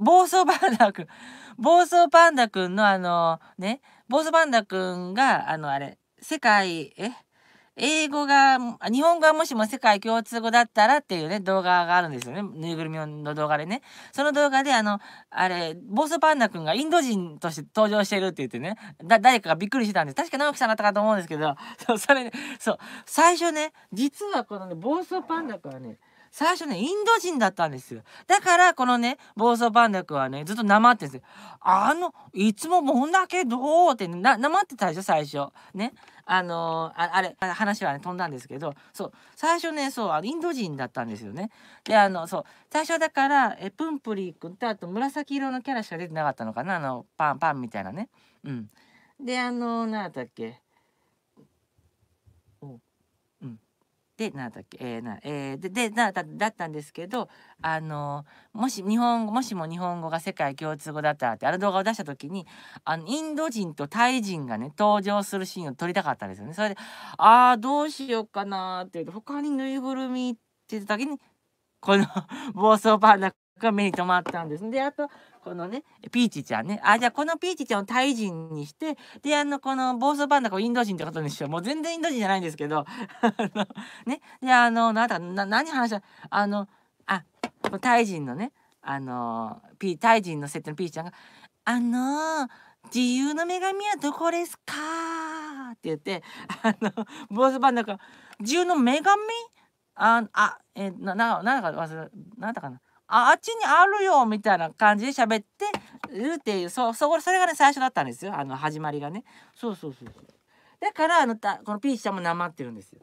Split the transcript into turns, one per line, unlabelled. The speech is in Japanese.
暴走パンダくん、暴走パンダくんのあの、ね、暴走パンダくんが、あの、あれ、世界、え英語が、日本語がもしも世界共通語だったらっていうね、動画があるんですよね。ぬいぐるみの動画でね。その動画で、あの、あれ、ボスパンダくんがインド人として登場してるって言ってね、だ、誰かがびっくりしてたんです。確か直樹さんだったかと思うんですけど、そう、それ、ね、そう、最初ね、実はこのね、ボスパンダくんはね、最初ねインド人だったんですよだからこのね暴走パンダくんはねずっとなまってんですよあのいつももんだけどってなまってたでしょ最初ねあのー、ああれ話はね飛んだんですけどそう最初ねそうあのインド人だったんですよねであのそう最初だからえプンプリくんとあと紫色のキャラしか出てなかったのかなあのパンパンみたいなねうんであのー、何だったっけうんでなんだっけ、えーなえー、ででなだだったんですけどあのもし日本語もしも日本語が世界共通語だったらってあの動画を出した時にあのインド人とタイ人がね登場するシーンを撮りたかったんですよね。それでああどうしようかなって他にぬいぐるみって言った時にこの 暴走パンダが目に留まったんです。であとこのねピーチちゃんねあじゃあこのピーチちゃんをタイ人にしてであのこの暴走パンダをインド人ってことにしてもう全然インド人じゃないんですけど あのねであのなんだな何話したあのあタイ人のねあのピタイ人の設定のピーチちゃんが「あの自由の女神はどこですか?」って言ってあの坊主パンダが「自由の女神ああえなななんだか忘れなんだかなああっちにあるよみたいな感じで喋ってるっていうそそそれがね最初だったんですよあの始まりがねそうそうそうそうだからあのたこのピーチちゃんもなまってるんですよ